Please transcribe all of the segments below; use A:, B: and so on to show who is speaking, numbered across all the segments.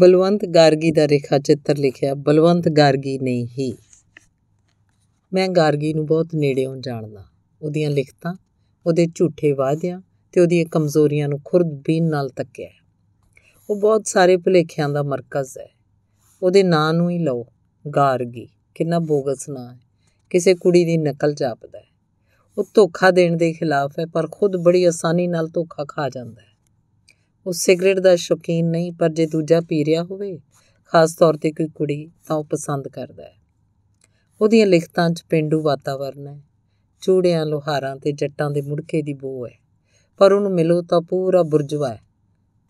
A: ਬਲਵੰਤ ਗਾਰਗੀ ਦਾ ਰੇਖਾ ਚਿੱਤਰ ਲਿਖਿਆ ਬਲਵੰਤ ਗਾਰਗੀ ਨਹੀਂ ਹੀ ਮੈਂ ਗਾਰਗੀ ਨੂੰ ਬਹੁਤ ਨੇੜਿਓਂ ਜਾਣਦਾ ਉਹਦੀਆਂ ਲਿਖਤਾਂ ਉਹਦੇ ਝੂਠੇ ਵਾਅਦਿਆਂ ਤੇ ਉਹਦੀਆਂ ਕਮਜ਼ੋਰੀਆਂ ਨੂੰ ਖੁਰਦਬੀਨ ਨਾਲ ਤੱਕਿਆ ਉਹ ਬਹੁਤ ਸਾਰੇ ਭੁਲੇਖਿਆਂ ਦਾ ਮਰਕਜ਼ ਹੈ ਉਹਦੇ ਨਾਂ ਨੂੰ ਹੀ ਲਓ ਗਾਰਗੀ ਕਿੰਨਾ ਬੋਗਸ ਨਾਂ ਹੈ ਕਿਸੇ ਕੁੜੀ ਦੀ ਨਕਲ ਜਾਪਦਾ ਹੈ ਉਹ ਧੋਖਾ ਦੇਣ ਦੇ ਖਿਲਾਫ ਹੈ ਪਰ ਖੁਦ ਬੜੀ ਆਸਾਨੀ ਨਾਲ ਧੋਖਾ ਖਾ ਜਾਂਦਾ ਹੈ ਉਹ ਸਿਗਰਟ ਦਾ ਸ਼ੌਕੀਨ ਨਹੀਂ ਪਰ ਜੇ ਦੂਜਾ ਪੀ ਰਿਹਾ ਹੋਵੇ ਖਾਸ ਤੌਰ ਤੇ ਕੋਈ ਕੁੜੀ ਤਾਂ ਉਹ ਪਸੰਦ ਕਰਦਾ ਹੈ ਉਹਦੀਆਂ ਲਿਖਤਾਂ 'ਚ ਪਿੰਡੂ ਵਾਤਾਵਰਨ ਹੈ ਚੂੜਿਆਂ ਲੋਹਾਰਾਂ ਤੇ ਜੱਟਾਂ ਦੇ ਮੁੜਕੇ ਦੀ ਬੋ ਹੈ ਪਰ ਉਹਨੂੰ ਮਿਲੋ ਤਾਂ ਪੂਰਾ ਬੁਰਜਵਾ ਹੈ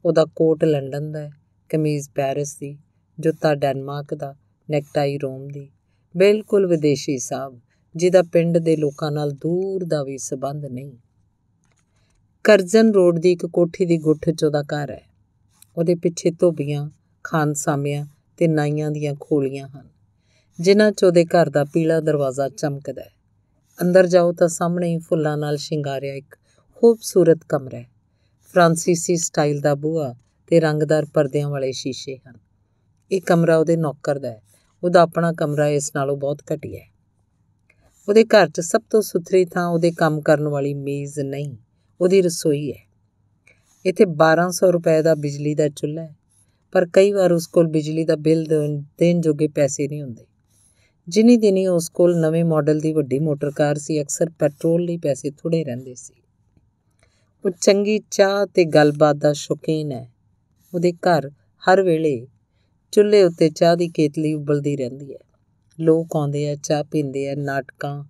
A: ਉਹਦਾ ਕੋਟ ਲੰਡਨ ਦਾ ਹੈ ਕਮੀਜ਼ ਪੈਰਿਸ ਦੀ ਜੁੱਤਾ ਡੈਨਮਾਰਕ ਦਾ ਨੈਕਟਾਈ ਰੋਮ ਦੀ ਬਿਲਕੁਲ ਵਿਦੇਸ਼ੀ ਸਾਹਿਬ ਜਿਹਦਾ ਪਿੰਡ ਦੇ ਲੋਕਾਂ ਨਾਲ ਦੂਰ ਦਾ ਵੀ ਸਬੰਧ ਨਹੀਂ ਕਰਜ਼ਨ ਰੋਡ ਦੀ ਇੱਕ ਕੋਠੀ ਦੀ ਗੁੱਠ 'ਚ ਉਹਦਾ ਘਰ ਹੈ ਉਹਦੇ ਪਿੱਛੇ ਧੋਬੀਆਂ ਖਾਨਸਾਮਿਆਂ ਤੇ ਨਾਈਆਂ ਦੀਆਂ ਖੋਲੀਆਂ ਹਨ ਜਿਨ੍ਹਾਂ 'ਚ ਉਹਦੇ ਘਰ ਦਾ ਪੀਲਾ ਦਰਵਾਜ਼ਾ ਚਮਕਦਾ ਹੈ ਅੰਦਰ ਜਾਓ ਤਾਂ ਸਾਹਮਣੇ ਹੀ ਫੁੱਲਾਂ ਨਾਲ ਸ਼ਿੰਗਾਰਿਆ ਇੱਕ ਖੂਬਸੂਰਤ ਕਮਰਾ ਹੈ ਫ੍ਰਾਂਸੀਸੀ ਸਟਾਈਲ ਦਾ ਬੂਹਾ ਤੇ ਰੰਗਦਾਰ ਪਰਦਿਆਂ ਵਾਲੇ ਸ਼ੀਸ਼ੇ ਹਨ ਇਹ ਕਮਰਾ ਉਹਦੇ ਨੌਕਰ ਦਾ ਹੈ ਉਹਦਾ ਆਪਣਾ ਕਮਰਾ ਇਸ ਨਾਲੋਂ ਬਹੁਤ ਘਟੀਆ ਹੈ ਉਹਦੇ ਘਰ 'ਚ ਸਭ ਤੋਂ ਸੁਥਰੀ ਥਾਂ ਉਹਦੇ ਕੰਮ ਕਰਨ ਵਾਲੀ ਮੇਜ਼ ਨਹੀਂ ਉਹਦੀ ਰਸੋਈ ਹੈ ਇੱਥੇ 1200 ਰੁਪਏ ਦਾ ਬਿਜਲੀ ਦਾ ਚੁੱਲ੍ਹਾ ਹੈ ਪਰ ਕਈ ਵਾਰ ਉਸ ਕੋਲ ਬਿਜਲੀ ਦਾ ਬਿੱਲ ਦੇਣ ਜੋਗੇ ਪੈਸੇ ਨਹੀਂ ਹੁੰਦੇ ਜਿਨੀ ਦਿਨੀ ਉਸ ਕੋਲ ਨਵੇਂ ਮਾਡਲ ਦੀ ਵੱਡੀ ਮੋਟਰ ਕਾਰ ਸੀ ਅਕਸਰ ਪੈਟਰੋਲ ਲਈ ਪੈਸੇ ਥੋੜੇ ਰਹਿੰਦੇ ਸੀ ਉਹ ਚੰਗੀ ਚਾਹ ਤੇ ਗੱਲਬਾਤ ਦਾ ਸ਼ੌਕੀਨ ਹੈ ਉਹਦੇ ਘਰ ਹਰ ਵੇਲੇ ਚੁੱਲ੍ਹੇ ਉੱਤੇ ਚਾਹ ਦੀ ਕੇਤਲੀ ਉਬਲਦੀ ਰਹਿੰਦੀ ਹੈ ਲੋਕ ਆਉਂਦੇ ਆ ਚਾਹ ਪੀਂਦੇ ਆ ਨਾਟਕਾਂ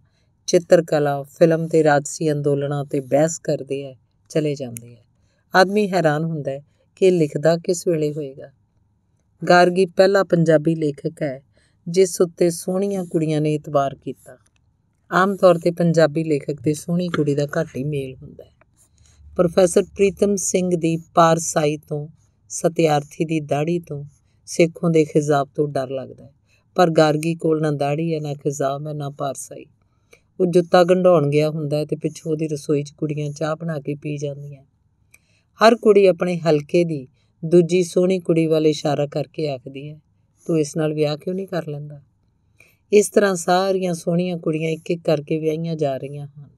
A: ਚਿੱਤਰਕਲਾ ਫਿਲਮ ਤੇ ਰਾਜਸੀ ਅੰਦੋਲਨਾਂ ਤੇ ਬਹਿਸ ਕਰਦੇ ਐ ਚਲੇ ਜਾਂਦੇ ਐ ਆਦਮੀ ਹੈਰਾਨ ਹੁੰਦਾ ਕਿ ਲਿਖਦਾ ਕਿਸ ਵੇਲੇ ਹੋਏਗਾ ਗਾਰਗੀ ਪਹਿਲਾ ਪੰਜਾਬੀ ਲੇਖਕ ਹੈ ਜਿਸ ਉੱਤੇ ਸੋਹਣੀਆਂ ਕੁੜੀਆਂ ਨੇ ਇਤਬਾਰ ਕੀਤਾ ਆਮ ਤੌਰ ਤੇ ਪੰਜਾਬੀ ਲੇਖਕ ਤੇ ਸੋਹਣੀ ਕੁੜੀ ਦਾ ਘੱਟ ਹੀ ਮੇਲ ਹੁੰਦਾ ਹੈ ਪ੍ਰੋਫੈਸਰ ਪ੍ਰੀਤਮ ਸਿੰਘ ਦੀ ਪਾਰਸਾਈ ਤੋਂ ਸਤਿਆਰਥੀ ਦੀ ਦਾੜੀ ਤੋਂ ਸੇਖੋਂ ਦੇ ਖਿਜ਼ਾਬ ਤੋਂ ਡਰ ਲੱਗਦਾ ਹੈ ਪਰ ਗਾਰਗੀ ਕੋਲ ਨਾ ਦਾੜੀ ਹੈ ਨਾ ਖਿਜ਼ਾਬ ਹੈ ਨਾ ਪਾਰਸਾਈ ਉਹ ਜੁੱਤਾ ਗੰਢਾਉਣ ਗਿਆ ਹੁੰਦਾ ਤੇ ਪਿੱਛੋਂ ਉਹਦੀ ਰਸੋਈ 'ਚ ਕੁੜੀਆਂ ਚਾਹ ਬਣਾ ਕੇ ਪੀ ਜਾਂਦੀਆਂ ਹਰ ਕੁੜੀ ਆਪਣੇ ਹਲਕੇ ਦੀ ਦੂਜੀ ਸੋਹਣੀ ਕੁੜੀ ਵੱਲ ਇਸ਼ਾਰਾ ਕਰਕੇ ਆਖਦੀ ਹੈ ਤੂੰ ਇਸ ਨਾਲ ਵਿਆਹ ਕਿਉਂ ਨਹੀਂ ਕਰ ਲੈਂਦਾ ਇਸ ਤਰ੍ਹਾਂ ਸਾਰੀਆਂ ਸੋਹਣੀਆਂ ਕੁੜੀਆਂ ਇੱਕ ਇੱਕ ਕਰਕੇ ਵਿਆਹੀਆਂ ਜਾ ਰਹੀਆਂ ਹਨ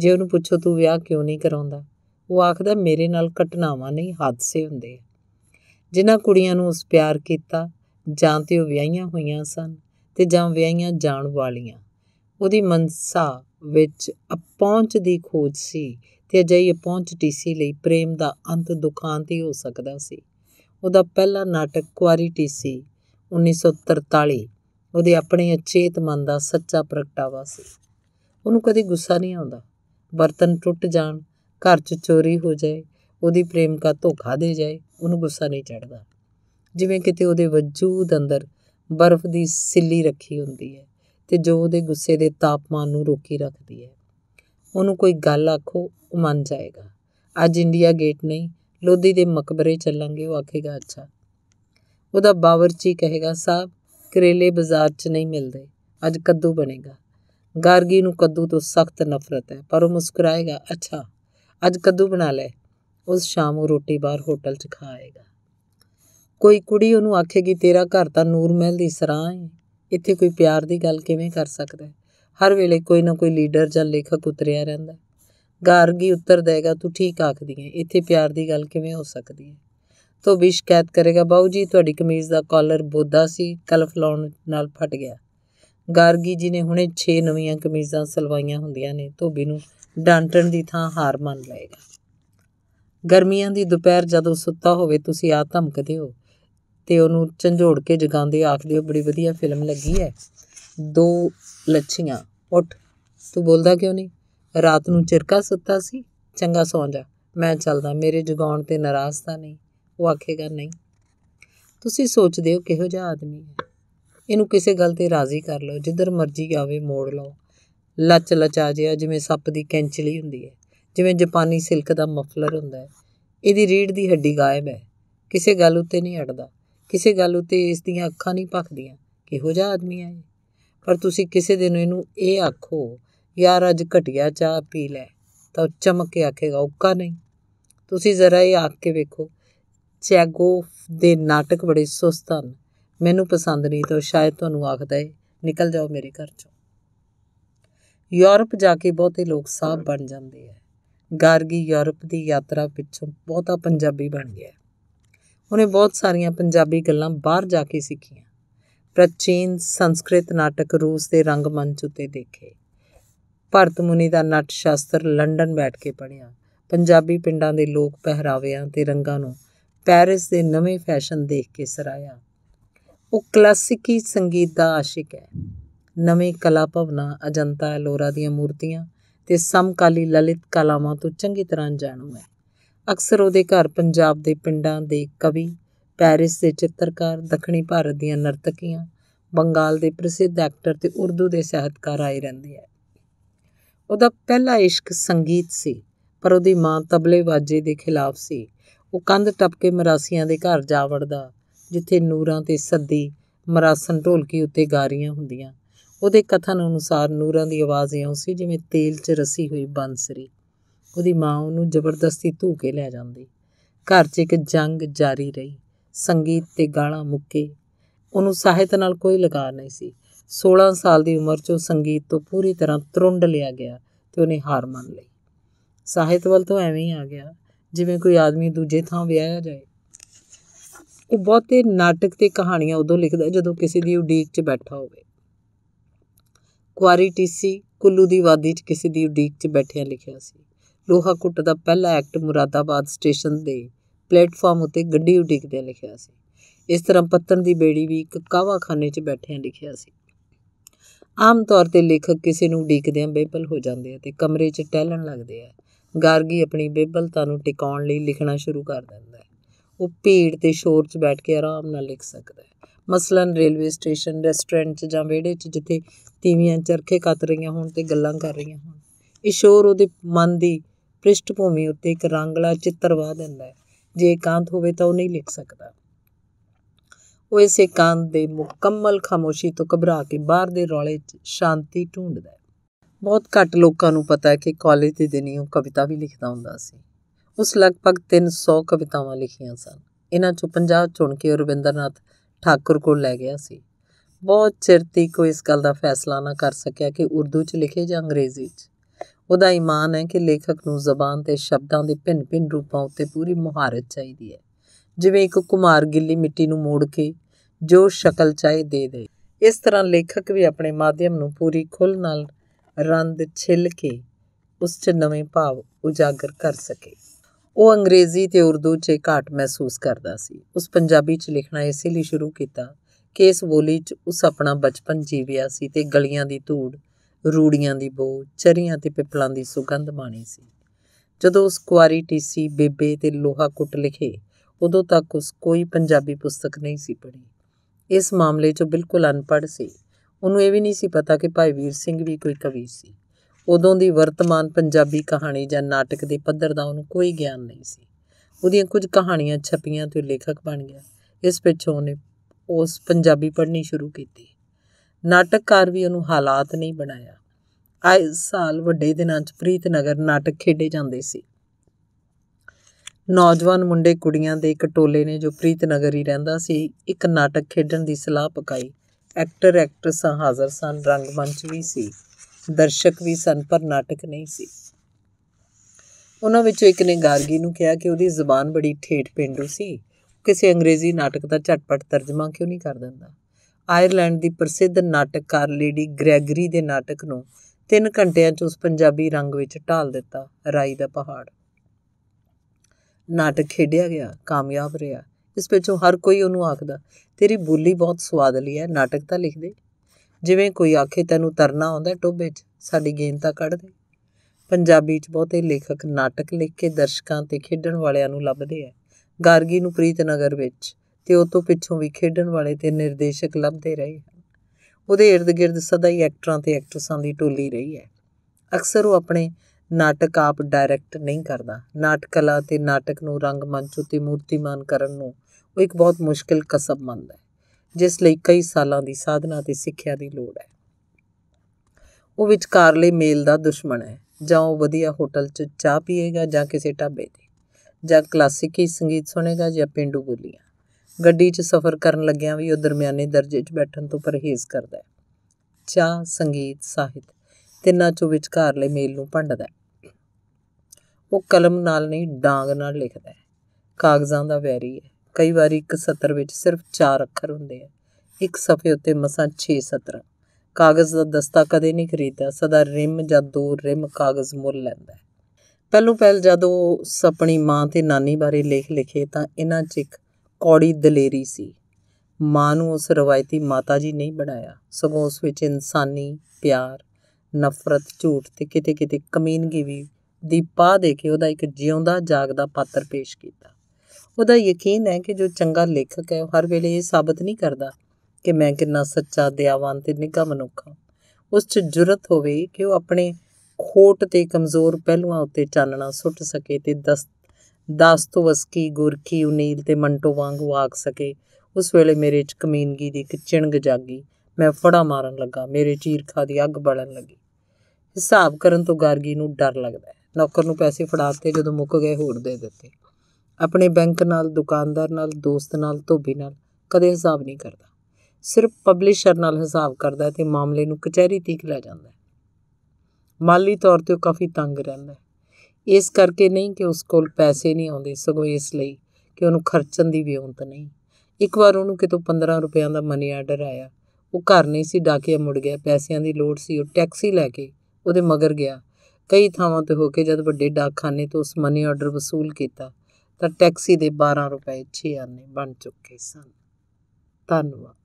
A: ਜੇ ਉਹਨੂੰ ਪੁੱਛੋ ਤੂੰ ਵਿਆਹ ਕਿਉਂ ਨਹੀਂ ਕਰਾਉਂਦਾ ਉਹ ਆਖਦਾ ਮੇਰੇ ਨਾਲ ਘਟਨਾਵਾਂ ਨਹੀਂ ਹਾਦਸੇ ਹੁੰਦੇ ਜਿਨ੍ਹਾਂ ਕੁੜੀਆਂ ਨੂੰ ਉਸ ਪਿਆਰ ਕੀਤਾ ਜਾਂ ਤੇ ਉਹ ਵਿਆਹੀਆਂ ਹੋਈਆਂ ਸਨ ਤੇ ਜਾਂ ਵਿਆਹੀਆਂ ਜਾਣ ਵਾਲੀਆਂ ਉਹਦੀ ਮਨਸਾ ਵਿੱਚ ਅਪਹੁੰਚ ਦੀ ਖੋਜ ਸੀ ਤੇ ਅਜਿਹੀ ਅਪਹੁੰਚ ਟੀਸੀ ਲਈ ਪ੍ਰੇਮ ਦਾ ਅੰਤ ਦੁਕਾਨ ਤੇ ਹੋ ਸਕਦਾ ਸੀ ਉਹਦਾ ਪਹਿਲਾ ਨਾਟਕ ਕੁਆਰੀ ਟੀਸੀ 1943 ਉਹਦੇ ਆਪਣੇ ਅਚੇਤ ਮਨ ਦਾ ਸੱਚਾ ਪ੍ਰਗਟਾਵਾ ਸੀ ਉਹਨੂੰ ਕਦੇ ਗੁੱਸਾ ਨਹੀਂ ਆਉਂਦਾ ਬਰਤਨ ਟੁੱਟ ਜਾਣ ਘਰ 'ਚ ਚੋਰੀ ਹੋ ਜਾਏ ਉਹਦੀ ਪ੍ਰੇਮਿਕਾ ਧੋਖਾ ਦੇ ਜਾਏ ਉਹਨੂੰ ਗੁੱਸਾ ਨਹੀਂ ਚੜਦਾ ਜਿਵੇਂ ਕਿਤੇ ਉਹਦੇ ਵਜੂਦ ਅੰਦਰ ਬਰਫ਼ ਦੀ ਸਿੱਲੀ ਰੱਖੀ ਹੁੰਦੀ ਹੈ ਤੇ ਜੋ ਉਹਦੇ ਗੁੱਸੇ ਦੇ ਤਾਪਮਾਨ ਨੂੰ ਰੋਕੀ ਰੱਖਦੀ ਹੈ ਉਹਨੂੰ ਕੋਈ ਗੱਲ ਆਖੋ ਉਹ ਮੰਨ ਜਾਏਗਾ ਅੱਜ ਇੰਡੀਆ ਗੇਟ ਨਹੀਂ ਲੋਧੀ ਦੇ ਮਕਬਰੇ ਚੱਲਾਂਗੇ ਉਹ ਆਖੇਗਾ ਅੱਛਾ ਉਹਦਾ ਬਾਵਰਚੀ ਕਹੇਗਾ ਸਾਹਿਬ ਕਰੇਲੇ ਬਾਜ਼ਾਰ 'ਚ ਨਹੀਂ ਮਿਲਦੇ ਅੱਜ ਕੱਦੂ ਬਣੇਗਾ ਗਾਰਗੀ ਨੂੰ ਕੱਦੂ ਤੋਂ ਸਖਤ ਨਫ਼ਰਤ ਹੈ ਪਰ ਉਹ ਮੁਸਕਰਾਏਗਾ ਅੱਛਾ ਅੱਜ ਕੱਦੂ ਬਣਾ ਲੈ ਉਸ ਸ਼ਾਮ ਨੂੰ ਰੋਟੀ ਬਾਹਰ ਹੋਟਲ 'ਚ ਖਾਏਗਾ ਕੋਈ ਕੁੜੀ ਉਹਨੂੰ ਆਖੇਗੀ ਤੇਰਾ ਘਰ ਤਾਂ ਨੂਰ ਮਹਿਲ ਦੀ ਸਰਾਂ ਹੈ ਇੱਥੇ ਕੋਈ ਪਿਆਰ ਦੀ ਗੱਲ ਕਿਵੇਂ ਕਰ ਸਕਦਾ ਹੈ ਹਰ ਵੇਲੇ ਕੋਈ ਨਾ ਕੋਈ ਲੀਡਰ ਜਾਂ ਲੇਖਕ ਉਤਰਿਆ ਰਹਿੰਦਾ ਗਾਰਗੀ ਉੱਤਰ ਦੇਗਾ ਤੂੰ ਠੀਕ ਆਖਦੀ ਹੈ ਇੱਥੇ ਪਿਆਰ ਦੀ ਗੱਲ ਕਿਵੇਂ ਹੋ ਸਕਦੀ ਹੈ ਤੋ ਵੀ ਸ਼ਿਕਾਇਤ ਕਰੇਗਾ ਬਾਉ ਜੀ ਤੁਹਾਡੀ ਕਮੀਜ਼ ਦਾ ਕਾਲਰ ਬੋਦਾ ਸੀ ਕਲਫ ਲਾਉਣ ਨਾਲ ਫਟ ਗਿਆ ਗਾਰਗੀ ਜੀ ਨੇ ਹੁਣੇ 6 ਨਵੀਆਂ ਕਮੀਜ਼ਾਂ ਸਲਵਾਈਆਂ ਹੁੰਦੀਆਂ ਨੇ ਧੋਬੀ ਨੂੰ ਡਾਂਟਣ ਦੀ ਥਾਂ ਹਾਰ ਮੰਨ ਲਏਗਾ ਗਰਮੀਆਂ ਦੀ ਦੁਪਹਿਰ ਜਦੋਂ ਸੁੱਤਾ ਹੋਵੇ ਤੁਸੀਂ ਆ ਧਮਕਦੇ ਹੋ ਤੇ ਉਹਨੂੰ ਝੰਜੋੜ ਕੇ ਜਗਾਉਂਦੇ ਆਖਦੇ ਉਹ ਬੜੀ ਵਧੀਆ ਫਿਲਮ ਲੱਗੀ ਐ ਦੋ ਲੱਛੀਆਂ ਉੱਠ ਤੂੰ ਬੋਲਦਾ ਕਿਉਂ ਨਹੀਂ ਰਾਤ ਨੂੰ ਚਿਰਕਾ ਸੁੱਤਾ ਸੀ ਚੰਗਾ ਸੌਂ ਜਾ ਮੈਂ ਚੱਲਦਾ ਮੇਰੇ ਜਗਾਉਣ ਤੇ ਨਾਰਾਜ਼ ਤਾਂ ਨਹੀਂ ਉਹ ਆਖੇਗਾ ਨਹੀਂ ਤੁਸੀਂ ਸੋਚਦੇ ਹੋ ਕਿਹੋ ਜਿਹਾ ਆਦਮੀ ਹੈ ਇਹਨੂੰ ਕਿਸੇ ਗੱਲ ਤੇ ਰਾਜ਼ੀ ਕਰ ਲਓ ਜਿੱਧਰ ਮਰਜ਼ੀ ਆਵੇ ਮੋੜ ਲਓ ਲੱਚ ਲਚਾ ਜਿਆ ਜਿਵੇਂ ਸੱਪ ਦੀ ਕੈਂਚਲੀ ਹੁੰਦੀ ਹੈ ਜਿਵੇਂ ਜਾਪਾਨੀ ਸਿਲਕ ਦਾ ਮਫਲਰ ਹੁੰਦਾ ਹੈ ਇਹਦੀ ਰੀੜ ਦੀ ਹੱਡੀ ਗਾਇਬ ਹੈ ਕਿਸੇ ਗੱਲ ਉੱਤੇ ਨਹੀਂ ਅੜਦਾ ਕਿਸੇ ਗੱਲ ਉਤੇ ਇਸ ਦੀਆਂ ਅੱਖਾਂ ਨਹੀਂ ਭਖਦੀਆਂ ਕਿਹੋ ਜਿਹਾ ਆਦਮੀ ਆਏ ਪਰ ਤੁਸੀਂ ਕਿਸੇ ਦਿਨ ਇਹਨੂੰ ਇਹ ਆਖੋ ਯਾਰ ਅੱਜ ਘਟਿਆ ਚਾਹ ਪੀ ਲੈ ਤਾਂ ਚਮਕ ਕੇ ਆਖੇਗਾ ਔਕਾ ਨਹੀਂ ਤੁਸੀਂ ਜ਼ਰਾ ਇਹ ਆਖ ਕੇ ਵੇਖੋ ਚੈਗੋ ਦੇ ਨਾਟਕ ਬੜੇ ਸੁਸਤ ਹਨ ਮੈਨੂੰ ਪਸੰਦ ਨਹੀਂ ਤਾਂ ਸ਼ਾਇਦ ਤੁਹਾਨੂੰ ਆਖਦਾ ਏ ਨਿਕਲ ਜਾਓ ਮੇਰੇ ਘਰ ਚੋਂ ਯੂਰਪ ਜਾ ਕੇ ਬਹੁਤੇ ਲੋਕ ਸਾਫ ਬਣ ਜਾਂਦੇ ਆ ਗਾਰਗੀ ਯੂਰਪ ਦੀ ਯਾਤਰਾ ਪਿੱਛੋਂ ਬਹੁਤਾ ਪੰਜਾਬੀ ਬਣ ਗਿਆ ਉਹਨੇ ਬਹੁਤ ਸਾਰੀਆਂ ਪੰਜਾਬੀ ਗੱਲਾਂ ਬਾਹਰ ਜਾ ਕੇ ਸਿੱਖੀਆਂ ਪ੍ਰਾਚੀਨ ਸੰਸਕ੍ਰਿਤ ਨਾਟਕ ਰੂਸ ਦੇ ਰੰਗਮੰਚ ਉੱਤੇ ਦੇਖੇ ਭਰਤ ਮੁਨੀ ਦਾ ਨਾਟ ਸ਼ਾਸਤਰ ਲੰਡਨ ਬੈਠ ਕੇ ਪੜ੍ਹਿਆ ਪੰਜਾਬੀ ਪਿੰਡਾਂ ਦੇ ਲੋਕ ਪਹਿਰਾਵਿਆਂ ਤੇ ਰੰਗਾਂ ਨੂੰ ਪੈਰਿਸ ਦੇ ਨਵੇਂ ਫੈਸ਼ਨ ਦੇਖ ਕੇ ਸਰਾਇਆ ਉਹ ਕਲਾਸਿਕੀ ਸੰਗੀਤ ਦਾ ਆਸ਼ਿਕ ਹੈ ਨਵੇਂ ਕਲਾ ਭਵਨਾ ਅਜੰਤਾ ਐਲੋਰਾ ਦੀਆਂ ਮੂਰਤੀਆਂ ਤੇ ਸਮਕਾਲੀ ਲਲਿਤ ਕਲਾਵਾਂ ਤੋਂ ਚੰਗੀ ਤਰ੍ਹਾਂ ਜਾਣੂ ਹੈ ਅਕਸਰ ਉਹਦੇ ਘਰ ਪੰਜਾਬ ਦੇ ਪਿੰਡਾਂ ਦੇ ਕਵੀ ਪੈਰਿਸ ਦੇ ਚਿੱਤਰਕਾਰ ਦੱਖਣੀ ਭਾਰਤ ਦੀਆਂ ਨਰਤਕੀਆਂ ਬੰਗਾਲ ਦੇ ਪ੍ਰਸਿੱਧ ਐਕਟਰ ਤੇ ਉਰਦੂ ਦੇ ਸਾਹਿਤਕਾਰ ਆਏ ਰਹਿੰਦੇ ਆ ਉਹਦਾ ਪਹਿਲਾ ਇਸ਼ਕ ਸੰਗੀਤ ਸੀ ਪਰ ਉਹਦੀ ਮਾਂ ਤਬਲੇ ਵਾਜੇ ਦੇ ਖਿਲਾਫ ਸੀ ਉਹ ਕੰਧ ਟੱਪ ਕੇ ਮਰਾਸੀਆਂ ਦੇ ਘਰ ਜਾ ਵੜਦਾ ਜਿੱਥੇ ਨੂਰਾਂ ਤੇ ਸੱਦੀ ਮਰਾਸਨ ਢੋਲਕੀ ਉੱਤੇ ਗਾਰੀਆਂ ਹੁੰਦੀਆਂ ਉਹਦੇ ਕਥਨ ਅਨੁਸਾਰ ਨੂਰਾਂ ਦੀ ਆਵਾਜ਼ ਐਉਂ ਸੀ ਜਿਵੇਂ ਤੇਲ 'ਚ ਰਸੀ ਹੋਈ ਬੰਸਰੀ ਉਹਦੀ ਮਾਂ ਉਹਨੂੰ ਜ਼ਬਰਦਸਤੀ ਧੂ ਕੇ ਲੈ ਜਾਂਦੀ ਘਰ 'ਚ ਇੱਕ ਜੰਗ ਜਾਰੀ ਰਹੀ ਸੰਗੀਤ ਤੇ ਗਾਣਾ ਮੁੱਕੇ ਉਹਨੂੰ ਸਾਹਿਤ ਨਾਲ ਕੋਈ ਲਗਾਅ ਨਹੀਂ ਸੀ 16 ਸਾਲ ਦੀ ਉਮਰ 'ਚ ਉਹ ਸੰਗੀਤ ਤੋਂ ਪੂਰੀ ਤਰ੍ਹਾਂ ਤਰੁੰਡ ਲਿਆ ਗਿਆ ਤੇ ਉਹਨੇ ਹਾਰ ਮੰਨ ਲਈ ਸਾਹਿਤ ਵੱਲ ਤੋਂ ਐਵੇਂ ਹੀ ਆ ਗਿਆ ਜਿਵੇਂ ਕੋਈ ਆਦਮੀ ਦੂਜੇ ਥਾਂ ਵਿਆਹਿਆ ਜਾਏ ਉਹ ਬਹੁਤੇ ਨਾਟਕ ਤੇ ਕਹਾਣੀਆਂ ਉਦੋਂ ਲਿਖਦਾ ਜਦੋਂ ਕਿਸੇ ਦੀ ਉਡੀਕ 'ਚ ਬੈਠਾ ਹੋਵੇ ਕੁਆਰੀ ਟੀਸੀ ਕੁੱਲੂ ਦੀ ਵਾਦੀ 'ਚ ਕਿਸੇ ਦੀ ਉਡੀਕ 'ਚ ਬੈਠਿਆ ਲਿਖਿਆ ਸੀ ਲੋਹਾ ਕੁੱਟ ਦਾ ਪਹਿਲਾ ਐਕਟ ਮੁਰਾਦਾਬਾਦ ਸਟੇਸ਼ਨ ਦੇ ਪਲੇਟਫਾਰਮ ਉੱਤੇ ਗੱਡੀ ਉਡੀਕਦੇ ਲਿਖਿਆ ਸੀ ਇਸ ਤਰ੍ਹਾਂ ਪੱਤਨ ਦੀ ਬੇੜੀ ਵੀ ਇੱਕ ਕਾਵਾਖਾਨੇ 'ਚ ਬੈਠਿਆਂ ਲਿਖਿਆ ਸੀ ਆਮ ਤੌਰ ਤੇ ਲੇਖਕ ਕਿਸੇ ਨੂੰ ਉਡੀਕਦਿਆਂ ਬੇਬਲ ਹੋ ਜਾਂਦੇ ਆ ਤੇ ਕਮਰੇ 'ਚ ਟਹਿਲਣ ਲੱਗਦੇ ਆ ਗਾਰਗੀ ਆਪਣੀ ਬੇਬਲਤਾ ਨੂੰ ਟਿਕਾਉਣ ਲਈ ਲਿਖਣਾ ਸ਼ੁਰੂ ਕਰ ਦਿੰਦਾ ਹੈ ਉਹ ਭੀੜ ਤੇ ਸ਼ੋਰ 'ਚ ਬੈਠ ਕੇ ਆਰਾਮ ਨਾਲ ਲਿਖ ਸਕਦਾ ਹੈ ਮਸਲਨ ਰੇਲਵੇ ਸਟੇਸ਼ਨ ਰੈਸਟੋਰੈਂਟ 'ਚ ਜਾਂ ਵਿਹੜੇ 'ਚ ਜਿੱਥੇ ਤੀਵੀਆਂ ਚਰਖੇ ਕੱਤ ਰਹੀਆਂ ਹੋਣ ਤੇ ਗੱਲਾਂ ਕਰ ਰਹੀਆਂ ਹੋਣ ਇਹ ਸ਼ੋਰ ਉਹਦੇ ਮਨ ਦੀ ਪ੍ਰਿਸ਼ਠਭੂਮੀ ਉੱਤੇ ਇੱਕ ਰੰਗਲਾ ਚਿੱਤਰ ਵਾਹ ਦਿੰਦਾ ਹੈ ਜੇ ਇਕਾਂਤ ਹੋਵੇ ਤਾਂ ਉਹ ਨਹੀਂ ਲਿਖ ਸਕਦਾ ਉਹ ਇਸ ਇਕਾਂਤ ਦੇ ਮੁਕੰਮਲ ਖਾਮੋਸ਼ੀ ਤੋਂ ਘਬਰਾ ਕੇ ਬਾਹਰ ਦੇ ਰੌਲੇ 'ਚ ਸ਼ਾਂਤੀ ਢੂੰਡਦਾ ਹੈ ਬਹੁਤ ਘੱਟ ਲੋਕਾਂ ਨੂੰ ਪਤਾ ਹੈ ਕਿ ਕਾਲਜ ਦੇ ਦਿਨੀ ਉਹ ਕਵਿਤਾ ਵੀ ਲਿਖਦਾ ਹੁੰਦਾ ਸੀ ਉਸ ਲਗਭਗ 300 ਕਵਿਤਾਵਾਂ ਲਿਖੀਆਂ ਸਨ ਇਹਨਾਂ ਚੋਂ 50 ਚੁਣ ਕੇ ਰਵਿੰਦਰਨਾਥ ਠਾਕੁਰ ਕੋਲ ਲੈ ਗਿਆ ਸੀ ਬਹੁਤ ਚਿਰ ਤੀ ਕੋਈ ਇਸ ਗੱਲ ਦਾ ਫੈਸਲਾ ਨਾ ਕਰ ਸਕਿਆ ਕਿ ਉਰਦੂ 'ਚ ਲਿਖੇ ਜਾਂ ਅੰਗਰੇਜ਼ੀ 'ਚ ਉਹਦਾ ਈਮਾਨ ਹੈ ਕਿ ਲੇਖਕ ਨੂੰ ਜ਼ਬਾਨ ਤੇ ਸ਼ਬਦਾਂ ਦੇ ਭਿੰਨ-ਭਿੰਨ ਰੂਪਾਂ ਉੱਤੇ ਪੂਰੀ ਮੁਹਾਰਤ ਚਾਹੀਦੀ ਹੈ ਜਿਵੇਂ ਇੱਕ ਕੁਮਾਰ ਗਿੱਲੀ ਮਿੱਟੀ ਨੂੰ ਮੋੜ ਕੇ ਜੋ ਸ਼ਕਲ ਚਾਹੇ ਦੇ ਦੇ ਇਸ ਤਰ੍ਹਾਂ ਲੇਖਕ ਵੀ ਆਪਣੇ ਮਾਧਿਅਮ ਨੂੰ ਪੂਰੀ ਖੁੱਲ ਨਾਲ ਰੰਦ ਛਿੱਲ ਕੇ ਉਸ 'ਚ ਨਵੇਂ ਭਾਵ ਉਜਾਗਰ ਕਰ ਸਕੇ ਉਹ ਅੰਗਰੇਜ਼ੀ ਤੇ ਉਰਦੂ 'ਚ ਘਾਟ ਮਹਿਸੂਸ ਕਰਦਾ ਸੀ ਉਸ ਪੰਜਾਬੀ 'ਚ ਲਿਖਣਾ ਇਸੇ ਲਈ ਸ਼ੁਰੂ ਕੀਤਾ ਕਿ ਇਸ ਬੋਲੀ 'ਚ ਉਸ ਆਪਣਾ ਬਚਪਨ ਜੀਵਿਆ ਸੀ ਤੇ ਗਲੀਆਂ ਦੀ ਧੂੜ ਰੂੜੀਆਂ ਦੀ ਬੋ ਚਰੀਆਂ ਤੇ ਪਿਪਲਾਂ ਦੀ ਸੁਗੰਧ ਮਾਣੀ ਸੀ ਜਦੋਂ ਉਸ ਕੁਆਰੀ ਟੀਸੀ ਬੇਬੇ ਤੇ ਲੋਹਾ ਕੁੱਟ ਲਿਖੇ ਉਦੋਂ ਤੱਕ ਉਸ ਕੋਈ ਪੰਜਾਬੀ ਪੁਸਤਕ ਨਹੀਂ ਸੀ ਪੜ੍ਹੀ ਇਸ ਮਾਮਲੇ 'ਚ ਬਿਲਕੁਲ ਅਨਪੜ੍ਹ ਸੀ ਉਹਨੂੰ ਇਹ ਵੀ ਨਹੀਂ ਸੀ ਪਤਾ ਕਿ ਭਾਈ ਵੀਰ ਸਿੰਘ ਵੀ ਕੋਈ ਕਵੀ ਸੀ ਉਦੋਂ ਦੀ ਵਰਤਮਾਨ ਪੰਜਾਬੀ ਕਹਾਣੀ ਜਾਂ ਨਾਟਕ ਦੇ ਪੱਧਰ ਦਾ ਉਹਨੂੰ ਕੋਈ ਗਿਆਨ ਨਹੀਂ ਸੀ ਉਹਦੀਆਂ ਕੁਝ ਕਹਾਣੀਆਂ ਛਪੀਆਂ ਤੇ ਲੇਖਕ ਬਣ ਗਿਆ ਇਸ ਪਿੱਛੋਂ ਉਹਨੇ ਉਸ ਪੰਜਾਬੀ ਪੜ੍ਹਨੀ ਸ਼ੁਰੂ ਕੀਤੀ ਨਾਟਕਕਾਰ ਵੀ ਉਹਨੂੰ ਹਾਲਾਤ ਨਹੀਂ ਬਣਾਇਆ ਆਏ ਸਾਲ ਵੱਡੇ ਦਿਨਾਂ 'ਚ ਪ੍ਰੀਤ ਨਗਰ ਨਾਟਕ ਖੇਡੇ ਜਾਂਦੇ ਸੀ ਨੌਜਵਾਨ ਮੁੰਡੇ ਕੁੜੀਆਂ ਦੇ ਇੱਕ ਟੋਲੇ ਨੇ ਜੋ ਪ੍ਰੀਤ ਨਗਰ ਹੀ ਰਹਿੰਦਾ ਸੀ ਇੱਕ ਨਾਟਕ ਖੇਡਣ ਦੀ ਸਲਾਹ ਪਕਾਈ ਐਕਟਰ ਐਕਟਰਸਾਂ ਹਾਜ਼ਰ ਸਨ ਰੰਗਮੰਚ ਵੀ ਸੀ ਦਰਸ਼ਕ ਵੀ ਸਨ ਪਰ ਨਾਟਕ ਨਹੀਂ ਸੀ ਉਹਨਾਂ ਵਿੱਚੋਂ ਇੱਕ ਨੇ ਗਾਰਗੀ ਨੂੰ ਕਿਹਾ ਕਿ ਉਹਦੀ ਜ਼ੁਬਾਨ ਬੜੀ ਠੇਠ ਪਿੰਡੂ ਸੀ ਕਿਸੇ ਅੰਗਰੇਜ਼ੀ ਨਾਟਕ ਦਾ ਝਟਪਟ ਤਰਜਮਾ ਕਿਉਂ ਨਹੀਂ ਕਰ ਦਿੰਦਾ ਆਇਰਲੈਂਡ ਦੀ ਪ੍ਰਸਿੱਧ ਨਾਟਕਕਾਰ ਲੇਡੀ ਗ੍ਰੈਗਰੀ ਦੇ ਨਾਟਕ ਨੂੰ ਤਿੰਨ ਘੰਟਿਆਂ 'ਚ ਉਸ ਪੰਜਾਬੀ ਰੰਗ ਵਿੱਚ ਢਾਲ ਦਿੱਤਾ ਰਾਈ ਦਾ ਪਹਾੜ ਨਾਟਕ ਖੇਡਿਆ ਗਿਆ ਕਾਮਯਾਬ ਰਿਹਾ ਇਸ ਵਿੱਚੋਂ ਹਰ ਕੋਈ ਉਹਨੂੰ ਆਖਦਾ ਤੇਰੀ ਬੋਲੀ ਬਹੁਤ ਸਵਾਦਲੀ ਹੈ ਨਾਟਕ ਤਾਂ ਲਿਖ ਦੇ ਜਿਵੇਂ ਕੋਈ ਆਖੇ ਤੈਨੂੰ ਤਰਨਾ ਆਉਂਦਾ ਟੋਬੇ 'ਚ ਸਾਡੀ ਗੇਂਦ ਤਾਂ ਕੱਢ ਦੇ ਪੰਜਾਬੀ 'ਚ ਬਹੁਤੇ ਲੇਖਕ ਨਾਟਕ ਲਿਖ ਕੇ ਦਰਸ਼ਕਾਂ ਤੇ ਖੇਡਣ ਵਾਲਿਆਂ ਨੂੰ ਲੱਭਦੇ ਆ ਗਾਰਗੀ ਨੂੰ ਪ੍ਰੀਤਨਗਰ ਵਿੱਚ ਤੇ ਉਹ ਤੋਂ ਪਿੱਛੋਂ ਵੀ ਖੇਡਣ ਵਾਲੇ ਤੇ ਨਿਰਦੇਸ਼ਕ ਲੱਭਦੇ ਰਹੇ ਉਹਦੇ ird-gird ਸਦਾ ਹੀ ਐਕਟਰਾਂ ਤੇ ਐਕਟਰਸਾਂ ਦੀ ਟੋਲੀ ਰਹੀ ਹੈ ਅਕਸਰ ਉਹ ਆਪਣੇ ਨਾਟਕ ਆਪ ਡਾਇਰੈਕਟ ਨਹੀਂ ਕਰਦਾ ਨਾਟਕਲਾ ਤੇ ਨਾਟਕ ਨੂੰ ਰੰਗਮੰਚ ਉਤੇ ਮੂਰਤੀਮਾਨ ਕਰਨ ਨੂੰ ਉਹ ਇੱਕ ਬਹੁਤ ਮੁਸ਼ਕਲ ਕਸਬ ਮੰਨਦਾ ਹੈ ਜਿਸ ਲਈ ਕਈ ਸਾਲਾਂ ਦੀ ਸਾਧਨਾ ਤੇ ਸਿੱਖਿਆ ਦੀ ਲੋੜ ਹੈ ਉਹ ਵਿਚਕਾਰਲੇ ਮੇਲ ਦਾ ਦੁਸ਼ਮਣ ਹੈ ਜਾਂ ਉਹ ਵਧੀਆ ਹੋਟਲ 'ਚ ਚਾਹ ਪੀਏਗਾ ਜਾਂ ਕਿਸੇ ਢਾਬੇ ਤੇ ਜਾਂ ਕਲਾਸਿਕੀ ਸੰਗੀਤ ਸੁਣੇਗਾ ਜਾਂ ਪਿੰਡੂ ਬੋਲੀਆਂ ਗੱਡੀ 'ਚ ਸਫ਼ਰ ਕਰਨ ਲੱਗਿਆਂ ਵੀ ਉਹ ਦਰਮਿਆਨੇ ਦਰਜੇ 'ਚ ਬੈਠਣ ਤੋਂ ਪਰਹੇਜ਼ ਕਰਦਾ ਹੈ ਚਾਹ ਸੰਗੀਤ ਸਾਹਿਤ ਤਿੰਨਾਂ 'ਚੋਂ ਲਈ ਮੇਲ ਨੂੰ ਭੰਡਦਾ ਹੈ ਉਹ ਕਲਮ ਨਾਲ ਨਹੀਂ ਡਾਂਗ ਨਾਲ ਲਿਖਦਾ ਹੈ ਕਾਗਜ਼ਾਂ ਦਾ ਵੈਰੀ ਹੈ ਕਈ ਵਾਰੀ ਇੱਕ ਸਤਰ ਵਿੱਚ ਸਿਰਫ 4 ਅੱਖਰ ਹੁੰਦੇ ਆ ਇੱਕ ਸਫ਼ੇ ਉੱਤੇ ਮਸਾਂ 6 ਸਤਰ ਕਾਗਜ਼ ਦਾ ਦਸਤਾ ਕਦੇ ਨਹੀਂ ਖਰੀਦਦਾ ਸਦਾ ਰਿਮ ਜਾਂ ਦੋ ਰਿਮ ਕਾਗਜ਼ ਮੁੱਲ ਲੈਂਦਾ ਪਹਿਲੋਂ ਪਹਿਲ ਜਦੋਂ ਆਪਣੀ ਮਾਂ ਤੇ ਨਾਨੀ ਬਾਰੇ ਲੇਖ ਲਿਖੇ ਤਾਂ ਇਹਨਾਂ 'ਚ ਇੱਕ ਕੌੜੀ ਦਲੇਰੀ ਸੀ ਮਾਂ ਨੂੰ ਉਸ ਰਵਾਇਤੀ ਮਾਤਾ ਜੀ ਨਹੀਂ ਬਣਾਇਆ ਸਗੋਂ ਉਸ ਵਿੱਚ ਇਨਸਾਨੀ ਪਿਆਰ ਨਫ਼ਰਤ ਝੂਠ ਤੇ ਕਿਤੇ-ਕਿਤੇ ਕਮੀਨਗੀ ਵੀ ਦੀ ਪਾ ਦੇ ਕੇ ਉਹਦਾ ਇੱਕ ਜਿਉਂਦਾ ਜਾਗਦਾ ਪਾਤਰ ਪੇਸ਼ ਕੀਤਾ ਉਹਦਾ ਯਕੀਨ ਹੈ ਕਿ ਜੋ ਚੰਗਾ ਲੇਖਕ ਹੈ ਉਹ ਹਰ ਵੇਲੇ ਇਹ ਸਾਬਤ ਨਹੀਂ ਕਰਦਾ ਕਿ ਮੈਂ ਕਿੰਨਾ ਸੱਚਾ ਦਿਆਵਾਨ ਤੇ ਨਿਗਾ ਮਨੁੱਖ ਹਾਂ ਉਸ 'ਚ ਜੁਰਤ ਹੋਵੇ ਕਿ ਉਹ ਆਪਣੇ ਖੋਟ ਤੇ ਕਮਜ਼ੋਰ ਪਹਿਲੂਆਂ ਉੱਤੇ ਚਾਨਣਾ ਸੁੱਟ ਸਕੇ ਤੇ ਦਸਤ ਤੋਂ ਵਸਕੀ ਗੁਰਖੀ ਉਨੀਲ ਤੇ ਮੰਟੋ ਵਾਂਗੂ ਆਖ ਸਕੇ ਉਸ ਵੇਲੇ ਮੇਰੇ 'ਚ ਕਮੀਨਗੀ ਦੀ ਇੱਕ ਚਿਣਗ ਜਾਗੀ ਮੈਂ ਫੜਾ ਮਾਰਨ ਲੱਗਾ ਮੇਰੇ ਚੀਰਖਾ ਦੀ ਅੱਗ ਬਲਣ ਲੱਗੀ ਹਿਸਾਬ ਕਰਨ ਤੋਂ ਗਾਰਗੀ ਨੂੰ ਡਰ ਲੱਗਦਾ ਹੈ ਨੌਕਰ ਨੂੰ ਪੈਸੇ ਫੜਾਤੇ ਜਦੋਂ ਮੁੱਕ ਗਏ ਹੋਰ ਦੇ ਦਿੱਤੇ ਆਪਣੇ ਬੈਂਕ ਨਾਲ ਦੁਕਾਨਦਾਰ ਨਾਲ ਦੋਸਤ ਨਾਲ ਧੋਬੀ ਨਾਲ ਕਦੇ ਹਿਸਾਬ ਨਹੀਂ ਕਰਦਾ ਸਿਰਫ ਪਬਲਿਸ਼ਰ ਨਾਲ ਹਿਸਾਬ ਕਰਦਾ ਤੇ ਮਾਮਲੇ ਨੂੰ ਕਚਹਿਰੀ ਤੀਕ ਲੈ ਜਾਂਦਾ ਮਾਲੀ ਤੌਰ ਤੇ ਉਹ ਕਾਫੀ ਤੰਗ ਰਹਿੰਦਾ ਇਸ ਕਰਕੇ ਨਹੀਂ ਕਿ ਉਸ ਕੋਲ ਪੈਸੇ ਨਹੀਂ ਆਉਂਦੇ ਸਗੋਂ ਇਸ ਲਈ ਕਿ ਉਹਨੂੰ ਖਰਚਣ ਦੀ ਵਿਉਂਤ ਨਹੀਂ ਇੱਕ ਵਾਰ ਉਹਨੂੰ ਕਿਤੋਂ 15 ਰੁਪਿਆਂ ਦਾ ਮਨੀ ਆਰਡਰ ਆਇਆ ਉਹ ਘਰ ਨਹੀਂ ਸੀ ਡਾਕਿਆ ਮੁੜ ਗਿਆ ਪੈਸਿਆਂ ਦੀ ਲੋੜ ਸੀ ਉਹ ਟੈਕਸੀ ਲੈ ਕੇ ਉਹਦੇ ਮਗਰ ਗਿਆ ਕਈ ਥਾਵਾਂ ਤੇ ਹੋ ਕੇ ਜਦ ਵੱਡੇ ਡਾਕਖਾਨੇ ਤੋਂ ਉਸ ਮਨੀ ਆਰਡਰ ਵਸੂਲ ਕੀਤਾ ਤਾਂ ਟੈਕਸੀ ਦੇ 12 ਰੁਪਏ 6 ਆਨੇ ਬਣ ਚੁੱਕੇ ਸਨ ਧੰਨਵਾਦ